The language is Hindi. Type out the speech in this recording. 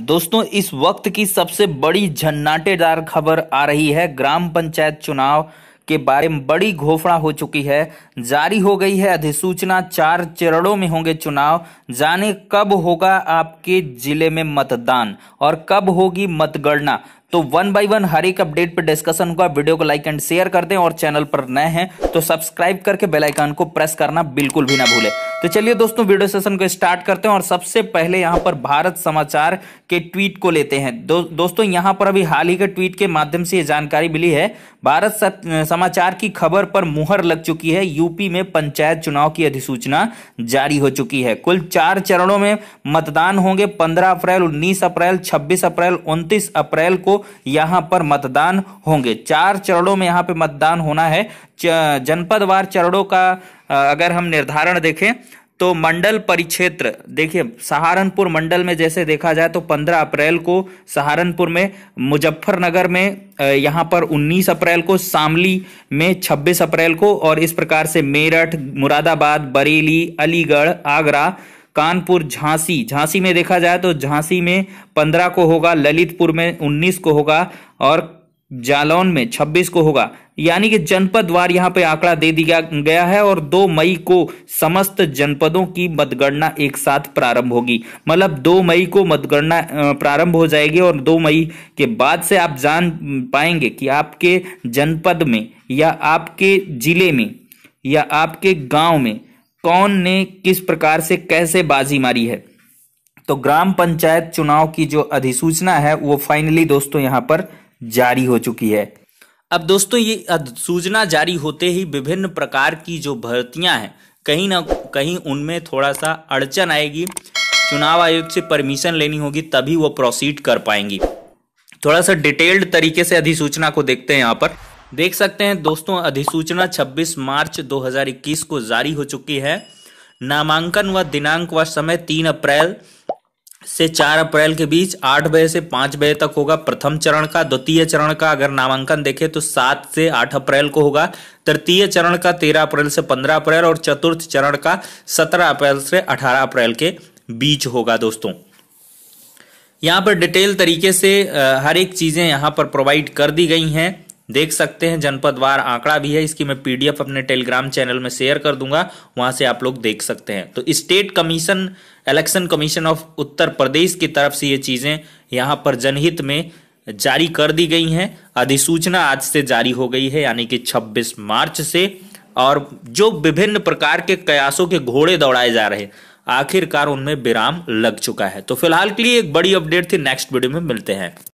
दोस्तों इस वक्त की सबसे बड़ी झन्नाटेदार खबर आ रही है ग्राम पंचायत चुनाव के बारे में बड़ी घोषणा हो चुकी है जारी हो गई है अधिसूचना चार चरणों में होंगे चुनाव जाने कब होगा आपके जिले में मतदान और कब होगी मतगणना तो वन बाई वन हर एक अपडेट पर डिस्कशन होगा वीडियो को लाइक एंड शेयर कर दें और चैनल पर नए हैं तो सब्सक्राइब करके बेलाइकन को प्रेस करना बिल्कुल भी ना भूलें तो चलिए दोस्तों वीडियो सेशन को स्टार्ट करते हैं और सबसे पहले यहाँ पर भारत समाचार के ट्वीट को लेते हैं दो, दोस्तों यहाँ पर अभी हाल ही के ट्वीट के माध्यम से ये जानकारी मिली है भारत समाचार की खबर पर मुहर लग चुकी है यूपी में पंचायत चुनाव की अधिसूचना जारी हो चुकी है कुल चार चरणों में मतदान होंगे पंद्रह अप्रैल उन्नीस अप्रैल छब्बीस अप्रैल उनतीस अप्रैल को यहाँ पर मतदान होंगे चार चरणों में यहाँ पे मतदान होना है जनपदवार चरणों का अगर हम निर्धारण देखें तो मंडल परिक्षेत्र देखिए सहारनपुर मंडल में जैसे देखा जाए तो 15 अप्रैल को सहारनपुर में मुजफ्फरनगर में यहाँ पर 19 अप्रैल को शामली में 26 अप्रैल को और इस प्रकार से मेरठ मुरादाबाद बरेली अलीगढ़ आगरा कानपुर झांसी झांसी में देखा जाए तो झांसी में 15 को होगा ललितपुर में 19 को होगा और जालौन में 26 को होगा यानी कि जनपद वार यहाँ पे आंकड़ा दे दिया गया है और 2 मई को समस्त जनपदों की मतगणना एक साथ प्रारंभ होगी मतलब 2 मई को मतगणना प्रारंभ हो जाएगी और 2 मई के बाद से आप जान पाएंगे कि आपके जनपद में या आपके जिले में या आपके गांव में कौन ने किस प्रकार से कैसे बाजी मारी है तो ग्राम पंचायत चुनाव की जो अधिसूचना है वो फाइनली दोस्तों यहाँ पर जारी हो चुकी है अब दोस्तों ये अधिसूचना जारी होते ही विभिन्न प्रकार की जो भर्तियां हैं कहीं ना कहीं उनमें थोड़ा सा अड़चन आएगी चुनाव आयोग से परमिशन लेनी होगी तभी वो प्रोसीड कर पाएंगी थोड़ा सा डिटेल्ड तरीके से अधिसूचना को देखते हैं यहाँ पर देख सकते हैं दोस्तों अधिसूचना 26 मार्च 2021 को जारी हो चुकी है नामांकन व दिनांक व समय 3 अप्रैल से 4 अप्रैल के बीच आठ बजे से पांच बजे तक होगा प्रथम चरण का द्वितीय चरण का अगर नामांकन देखें तो सात से आठ अप्रैल को होगा तृतीय चरण का तेरह अप्रैल से पंद्रह अप्रैल और चतुर्थ चरण का सत्रह अप्रैल से अठारह अप्रैल के बीच होगा दोस्तों यहां पर डिटेल तरीके से हर एक चीज़ें यहां पर प्रोवाइड कर दी गई हैं देख सकते हैं जनपदवार आंकड़ा भी है इसकी मैं पीडीएफ अपने टेलीग्राम चैनल में शेयर कर दूंगा वहां से आप लोग देख सकते हैं तो state commission election commission of Uttar Pradesh की तरफ से ये चीज़ें यहाँ पर जनहित में जारी कर दी गई हैं अधिसूचना आज से जारी हो गई है यानी कि 26 मार्च से और जो विभिन्न प्रकार के कयासों के घोड़े दौड़ाए जा रहे आखिरकार उनमें विराम लग चुका है तो फिलहाल के लिए एक बड़ी अपडेट थी नेक्स्ट वीडियो में मिलते हैं